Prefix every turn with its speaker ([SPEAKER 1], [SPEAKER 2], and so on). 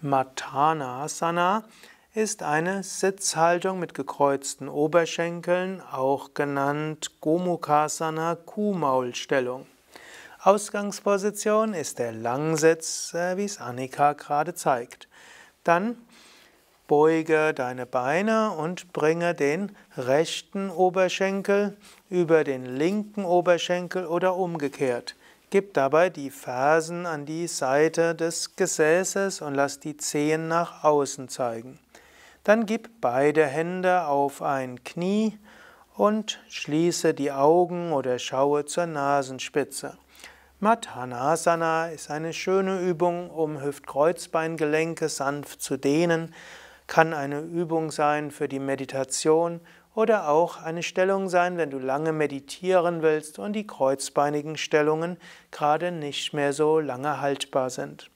[SPEAKER 1] Matanasana ist eine Sitzhaltung mit gekreuzten Oberschenkeln, auch genannt Gomukhasana Kuhmaulstellung. Ausgangsposition ist der Langsitz, äh, wie es Annika gerade zeigt. Dann beuge deine Beine und bringe den rechten Oberschenkel über den linken Oberschenkel oder umgekehrt. Gib dabei die Fersen an die Seite des Gesäßes und lass die Zehen nach außen zeigen. Dann gib beide Hände auf ein Knie und schließe die Augen oder schaue zur Nasenspitze. Madhanasana ist eine schöne Übung, um Hüftkreuzbeingelenke sanft zu dehnen, kann eine Übung sein für die Meditation oder auch eine Stellung sein, wenn du lange meditieren willst und die kreuzbeinigen Stellungen gerade nicht mehr so lange haltbar sind.